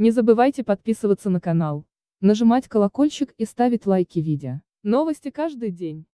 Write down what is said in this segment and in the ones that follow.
Не забывайте подписываться на канал, нажимать колокольчик и ставить лайки видео. Новости каждый день.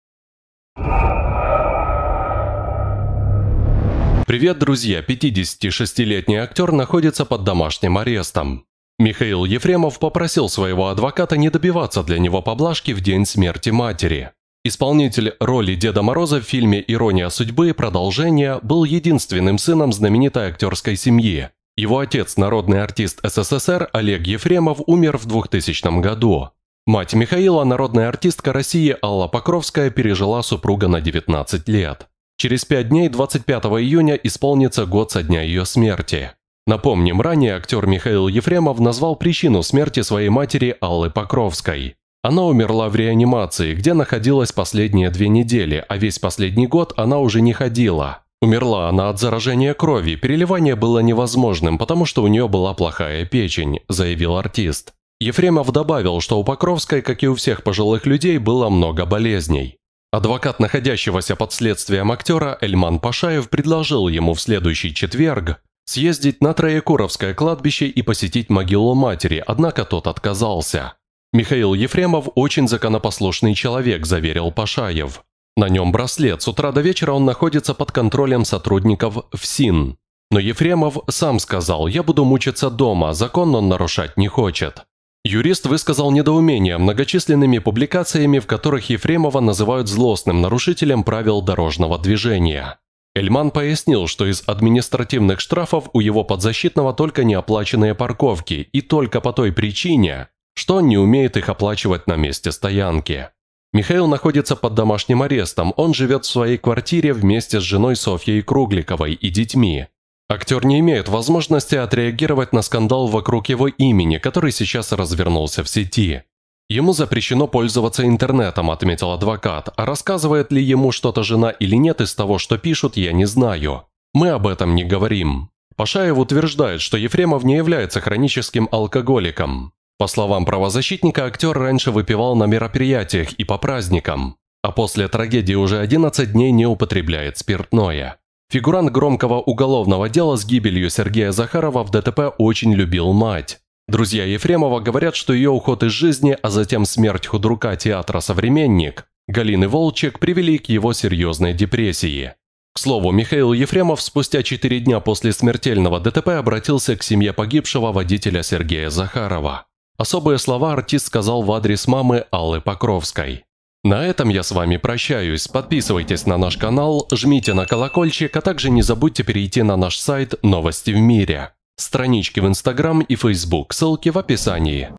Привет, друзья! 56-летний актер находится под домашним арестом. Михаил Ефремов попросил своего адвоката не добиваться для него поблажки в день смерти матери. Исполнитель роли Деда Мороза в фильме «Ирония судьбы. Продолжение» был единственным сыном знаменитой актерской семьи, его отец, народный артист СССР Олег Ефремов, умер в 2000 году. Мать Михаила, народная артистка России Алла Покровская, пережила супруга на 19 лет. Через 5 дней, 25 июня, исполнится год со дня ее смерти. Напомним, ранее актер Михаил Ефремов назвал причину смерти своей матери Аллы Покровской. Она умерла в реанимации, где находилась последние две недели, а весь последний год она уже не ходила. Умерла она от заражения крови, переливание было невозможным, потому что у нее была плохая печень, заявил артист. Ефремов добавил, что у Покровской, как и у всех пожилых людей, было много болезней. Адвокат находящегося под следствием актера Эльман Пашаев предложил ему в следующий четверг съездить на Троекуровское кладбище и посетить могилу матери, однако тот отказался. Михаил Ефремов очень законопослушный человек, заверил Пашаев. На нем браслет. С утра до вечера он находится под контролем сотрудников ФСИН. Но Ефремов сам сказал, я буду мучиться дома, закон он нарушать не хочет. Юрист высказал недоумение многочисленными публикациями, в которых Ефремова называют злостным нарушителем правил дорожного движения. Эльман пояснил, что из административных штрафов у его подзащитного только неоплаченные парковки, и только по той причине, что он не умеет их оплачивать на месте стоянки. Михаил находится под домашним арестом, он живет в своей квартире вместе с женой Софьей Кругликовой и детьми. Актер не имеет возможности отреагировать на скандал вокруг его имени, который сейчас развернулся в сети. Ему запрещено пользоваться интернетом, отметил адвокат, а рассказывает ли ему что-то жена или нет из того, что пишут, я не знаю. Мы об этом не говорим. Пашаев утверждает, что Ефремов не является хроническим алкоголиком. По словам правозащитника, актер раньше выпивал на мероприятиях и по праздникам, а после трагедии уже 11 дней не употребляет спиртное. Фигурант громкого уголовного дела с гибелью Сергея Захарова в ДТП очень любил мать. Друзья Ефремова говорят, что ее уход из жизни, а затем смерть худрука театра «Современник» Галины Волчек привели к его серьезной депрессии. К слову, Михаил Ефремов спустя 4 дня после смертельного ДТП обратился к семье погибшего водителя Сергея Захарова. Особые слова артист сказал в адрес мамы Аллы Покровской. На этом я с вами прощаюсь. Подписывайтесь на наш канал, жмите на колокольчик, а также не забудьте перейти на наш сайт «Новости в мире». Странички в Инстаграм и Фейсбук, ссылки в описании.